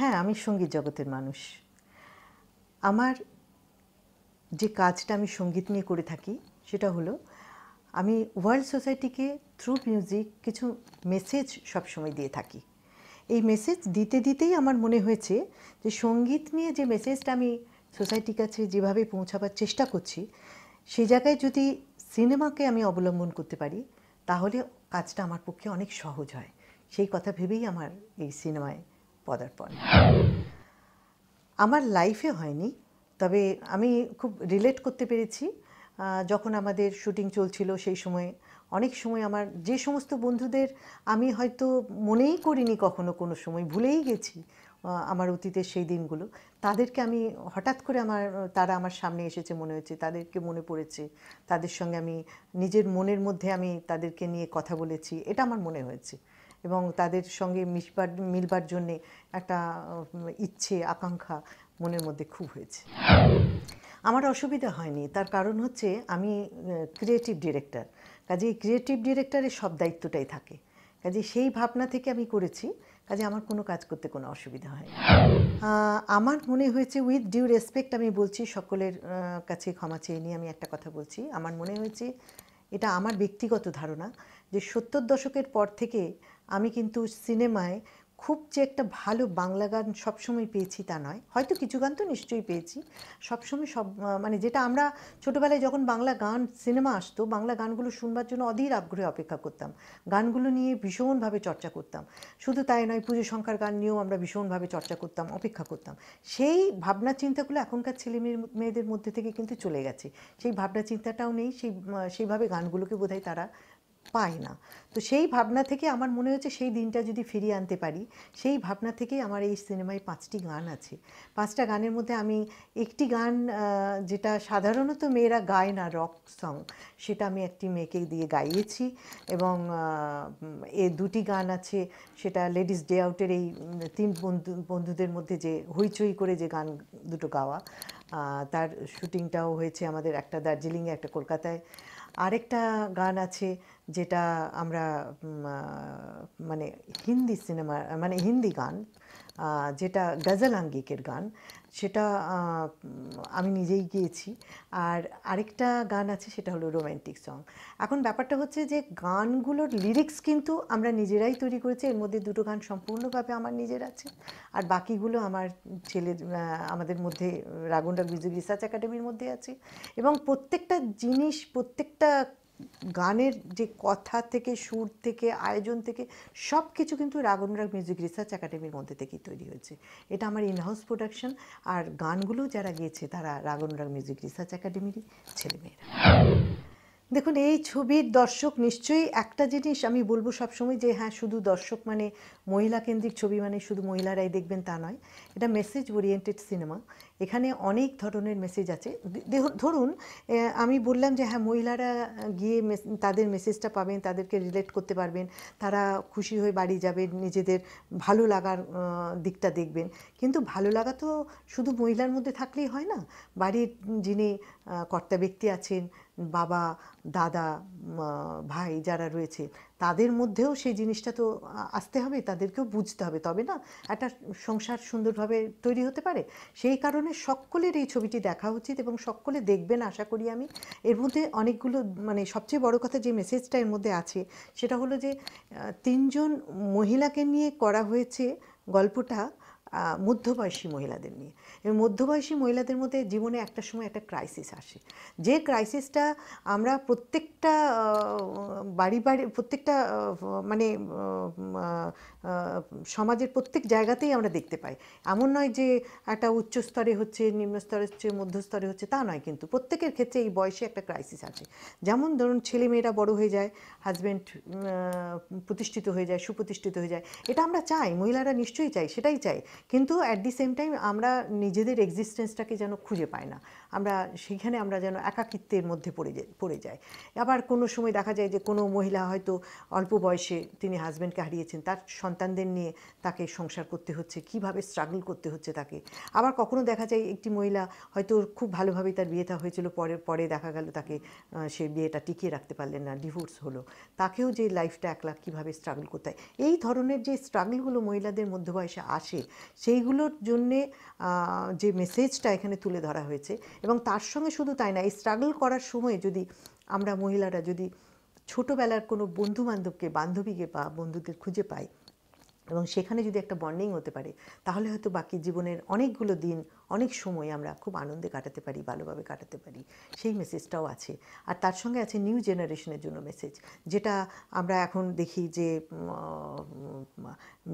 হ্যাঁ আমি সঙ্গীত জগতের মানুষ আমার যে কাজটা আমি সঙ্গীত নিয়ে করে থাকি সেটা হলো আমি ওয়ার্ল্ড সোসাইটিকে থ্রু মিউজিক কিছু মেসেজ সবসময় দিয়ে থাকি এই মেসেজ দিতে দিতেই আমার মনে হয়েছে যে সঙ্গীত নিয়ে যে মেসেজটা আমি সোসাইটির কাছে যেভাবে পৌঁছাবার চেষ্টা করছি সেই জায়গায় যদি সিনেমাকে আমি অবলম্বন করতে পারি তাহলে কাজটা আমার পক্ষে অনেক সহজ হয় সেই কথা ভেবেই আমার এই সিনেমায় পদার্পণ আমার লাইফে হয়নি তবে আমি খুব রিলেট করতে পেরেছি যখন আমাদের শুটিং চলছিল সেই সময়ে অনেক সময় আমার যে সমস্ত বন্ধুদের আমি হয়তো মনেই করিনি কখনো কোনো সময় ভুলেই গেছি আমার অতীতের সেই দিনগুলো তাদেরকে আমি হঠাৎ করে আমার তারা আমার সামনে এসেছে মনে হয়েছে তাদেরকে মনে পড়েছে তাদের সঙ্গে আমি নিজের মনের মধ্যে আমি তাদেরকে নিয়ে কথা বলেছি এটা আমার মনে হয়েছে এবং তাদের সঙ্গে মিশবার মিলবার জন্যে একটা ইচ্ছে আকাঙ্ক্ষা মনের মধ্যে খুব হয়েছে আমার অসুবিধা হয়নি তার কারণ হচ্ছে আমি ক্রিয়েটিভ ডিরেক্টর কাজে ক্রিয়েটিভ ডিরেক্টরের সব দায়িত্বটাই থাকে কাজে সেই ভাবনা থেকে আমি করেছি কাজে আমার কোনো কাজ করতে কোনো অসুবিধা হয় আমার মনে হয়েছে উইথ ডিউ রেসপেক্ট আমি বলছি সকলের কাছে ক্ষমা চেয়ে নিয়ে আমি একটা কথা বলছি আমার মনে হয়েছে এটা আমার ব্যক্তিগত ধারণা যে সত্তর দশকের পর থেকে আমি কিন্তু সিনেমায় খুব যে একটা ভালো বাংলা গান সবসময় পেয়েছি তা নয় হয়তো কিছু গান তো নিশ্চয়ই পেয়েছি সবসময় সব মানে যেটা আমরা ছোটোবেলায় যখন বাংলা গান সিনেমা আসতো বাংলা গানগুলো শুনবার জন্য অধীর আগ্রহে অপেক্ষা করতাম গানগুলো নিয়ে ভীষণভাবে চর্চা করতাম শুধু তাই নয় পুজো সংখ্যার গান নিয়েও আমরা ভীষণভাবে চর্চা করতাম অপেক্ষা করতাম সেই ভাবনা চিন্তাগুলো এখনকার ছেলে মেয়েদের মধ্যে থেকে কিন্তু চলে গেছে সেই ভাবনা চিন্তাটাও নেই সেই সেইভাবে গানগুলোকে বোধহয় তারা পাই না তো সেই ভাবনা থেকে আমার মনে হচ্ছে সেই দিনটা যদি ফিরিয়ে আনতে পারি সেই ভাবনা থেকেই আমার এই সিনেমায় পাঁচটি গান আছে পাঁচটা গানের মধ্যে আমি একটি গান যেটা সাধারণত মেয়েরা গায় না রক সং সেটা আমি একটি মেয়েকে দিয়ে গাইয়েছি এবং এ দুটি গান আছে সেটা লেডিস ডে আউটের এই তিন বন্ধু বন্ধুদের মধ্যে যে হইচই করে যে গান দুটো গাওয়া তার শুটিংটাও হয়েছে আমাদের একটা দার্জিলিংয়ে একটা কলকাতায় আরেকটা গান আছে যেটা আমরা মানে হিন্দি সিনেমা মানে হিন্দি গান যেটা গজল আঙ্গিকের গান সেটা আমি নিজেই গিয়েছি আর আরেকটা গান আছে সেটা হলো রোম্যান্টিক সং এখন ব্যাপারটা হচ্ছে যে গানগুলোর লিরিক্স কিন্তু আমরা নিজেরাই তৈরি করেছি এর মধ্যে দুটো গান সম্পূর্ণভাবে আমার নিজের আছে আর বাকিগুলো আমার ছেলে আমাদের মধ্যে রাগুন্ডা রাগ রিসার্চ একাডেমির মধ্যে আছে এবং প্রত্যেকটা জিনিস প্রত্যেকটা গানের যে কথা থেকে সুর থেকে আয়োজন থেকে সব কিছু কিন্তু রাগনরাগ মিউজিক রিসার্চ একাডেমির মধ্যে থেকেই তৈরি হয়েছে এটা আমার ইনহাউস প্রোডাকশন আর গানগুলো যারা গিয়েছে তারা রাগনরাগ মিউজিক রিসার্চ একাডেমিরই ছেলেমেয়েরা দেখুন এই ছবির দর্শক নিশ্চয়ই একটা জিনিস আমি বলবো সবসময় যে হ্যাঁ শুধু দর্শক মানে মহিলা কেন্দ্রিক ছবি মানে শুধু মহিলারাই দেখবেন তা নয় এটা মেসেজ ওরিয়েন্টেড সিনেমা এখানে অনেক ধরনের মেসেজ আছে ধরুন আমি বললাম যে হ্যাঁ মহিলারা গিয়ে তাদের মেসেজটা পাবেন তাদেরকে রিলেট করতে পারবেন তারা খুশি হয়ে বাড়ি যাবেন নিজেদের ভালো লাগার দিকটা দেখবেন কিন্তু ভালো লাগা তো শুধু মহিলার মধ্যে থাকলেই হয় না বাড়ির যিনি কর্তা ব্যক্তি আছেন বাবা দাদা ভাই যারা রয়েছে তাদের মধ্যেও সেই জিনিসটা তো আসতে হবে তাদেরকেও বুঝতে হবে তবে না একটা সংসার সুন্দরভাবে তৈরি হতে পারে সেই কারণে সকলের এই ছবিটি দেখা উচিত এবং সকলে দেখবেন আশা করি আমি এর মধ্যে অনেকগুলো মানে সবচেয়ে বড় কথা যে মেসেজটা এর মধ্যে আছে সেটা হলো যে তিনজন মহিলাকে নিয়ে করা হয়েছে গল্পটা মধ্যবয়সী মহিলাদের নিয়ে এবং মধ্যবয়সী মহিলাদের মধ্যে জীবনে একটা সময় একটা ক্রাইসিস আসে যে ক্রাইসিসটা আমরা প্রত্যেকটা বাড়ি বাড়ি প্রত্যেকটা মানে সমাজের প্রত্যেক জায়গাতেই আমরা দেখতে পাই এমন নয় যে একটা উচ্চ স্তরে হচ্ছে নিম্ন স্তরে হচ্ছে মধ্যস্তরে হচ্ছে তা নয় কিন্তু প্রত্যেকের ক্ষেত্রে এই বয়সে একটা ক্রাইসিস আছে যেমন ধরুন ছেলে মেয়েরা বড় হয়ে যায় হাজব্যান্ড প্রতিষ্ঠিত হয়ে যায় সুপ্রতিষ্ঠিত হয়ে যায় এটা আমরা চাই মহিলারা নিশ্চয়ই চাই সেটাই চাই কিন্তু অ্যাট দি সেম টাইম আমরা নিজেদের এক্সিস্টেন্সটাকে যেন খুঁজে পাই না আমরা সেখানে আমরা যেন একাকিত্বের মধ্যে পড়ে পড়ে যাই আবার কোনো সময় দেখা যায় যে কোনো মহিলা হয়তো অল্প বয়সে তিনি হাজব্যান্ডকে হারিয়েছেন তার সন্তানদের নিয়ে তাকে সংসার করতে হচ্ছে কিভাবে স্ট্রাগল করতে হচ্ছে তাকে আবার কখনো দেখা যায় একটি মহিলা হয়তো খুব ভালোভাবেই তার বিয়েটা হয়েছিল পরে পরে দেখা গেল তাকে সে বিয়েটা টিকিয়ে রাখতে পারলেন না ডিভোর্স হলো তাকেও যে লাইফটা একলা কীভাবে স্ট্রাগল করতে হয় এই ধরনের যে স্ট্রাগলগুলো মহিলাদের মধ্য বয়সে আসে সেইগুলোর জন্যে যে মেসেজটা এখানে তুলে ধরা হয়েছে এবং তার সঙ্গে শুধু তাই না এই স্ট্রাগল করার সময় যদি আমরা মহিলারা যদি ছোটোবেলার কোনো বন্ধু বান্ধবকে বান্ধবীকে বা বন্ধুদের খুঁজে পাই এবং সেখানে যদি একটা বন্ডিং হতে পারে তাহলে হয়তো বাকি জীবনের অনেকগুলো দিন অনেক সময় আমরা খুব আনন্দে কাটাতে পারি ভালোভাবে কাটাতে পারি সেই মেসেজটাও আছে আর তার সঙ্গে আছে নিউ জেনারেশনের জন্য মেসেজ যেটা আমরা এখন দেখি যে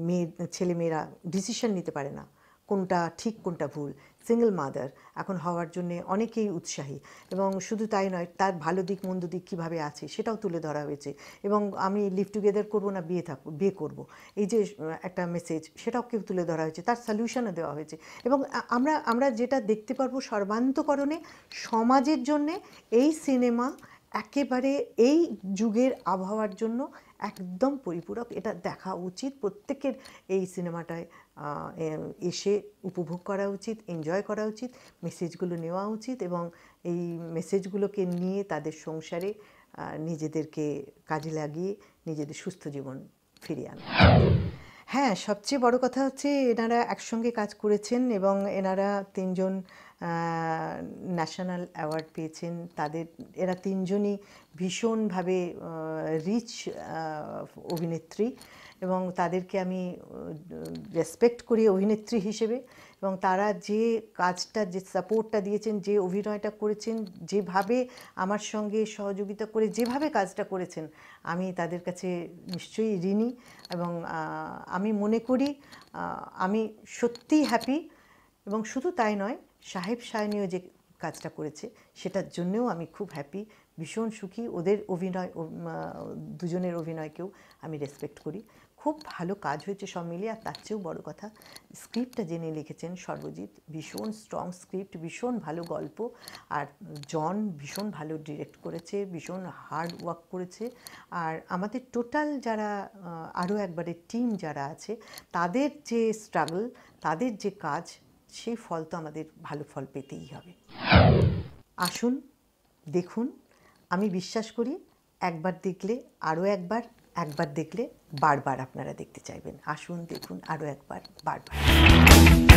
মেয়ে ছেলেমেয়েরা ডিসিশন নিতে পারে না কোনটা ঠিক কোনটা ভুল সিঙ্গেল মাদার এখন হওয়ার জন্য অনেকেই উৎসাহী এবং শুধু তাই নয় তার ভালো দিক মন্দ দিক কীভাবে আছে সেটাও তুলে ধরা হয়েছে এবং আমি লিভ টুগেদার করবো না বিয়ে থাকবো বিয়ে করবো এই যে একটা মেসেজ সেটাও কেউ তুলে ধরা হয়েছে তার সলিউশনও দেওয়া হয়েছে এবং আমরা আমরা যেটা দেখতে পারবো সর্বান্তকরণে সমাজের জন্যে এই সিনেমা একেবারে এই যুগের আবহাওয়ার জন্য একদম পরিপূরক এটা দেখা উচিত প্রত্যেকের এই সিনেমাটায় এসে উপভোগ করা উচিত এনজয় করা উচিত মেসেজগুলো নেওয়া উচিত এবং এই মেসেজগুলোকে নিয়ে তাদের সংসারে নিজেদেরকে কাজে লাগিয়ে নিজেদের সুস্থ জীবন ফিরিয়ে আনা হ্যাঁ সবচেয়ে বড় কথা হচ্ছে এনারা একসঙ্গে কাজ করেছেন এবং এনারা তিনজন ন্যাশনাল অ্যাওয়ার্ড পেয়েছেন তাদের এরা তিনজনই ভীষণভাবে রিচ অভিনেত্রী এবং তাদেরকে আমি রেসপেক্ট করি অভিনেত্রী হিসেবে এবং তারা যে কাজটা যে সাপোর্টটা দিয়েছেন যে অভিনয়টা করেছেন যেভাবে আমার সঙ্গে সহযোগিতা করে যেভাবে কাজটা করেছেন আমি তাদের কাছে নিশ্চয়ই ঋণী এবং আমি মনে করি আমি সত্যিই হ্যাপি এবং শুধু তাই নয় সাহেব সায়নীয় যে কাজটা করেছে সেটার জন্যেও আমি খুব হ্যাপি ভীষণ সুখী ওদের অভিনয় দুজনের অভিনয়কেও আমি রেসপেক্ট করি খুব ভালো কাজ হয়েছে সব মিলিয়ে আর তার চেয়েও বড় কথা স্ক্রিপ্টটা যিনি লিখেছেন সর্বজিৎ ভীষণ স্ট্রং স্ক্রিপ্ট ভীষণ ভালো গল্প আর জন ভীষণ ভালো ডিরেক্ট করেছে ভীষণ হার্ড ওয়ার্ক করেছে আর আমাদের টোটাল যারা আরও একবারে টিম যারা আছে তাদের যে স্ট্রাগল তাদের যে কাজ সেই ফল তো আমাদের ভালো ফল পেতেই হবে আসুন দেখুন আমি বিশ্বাস করি একবার দেখলে আরও একবার একবার দেখলে বারবার আপনারা দেখতে চাইবেন আসুন দেখুন আরও একবার বারবার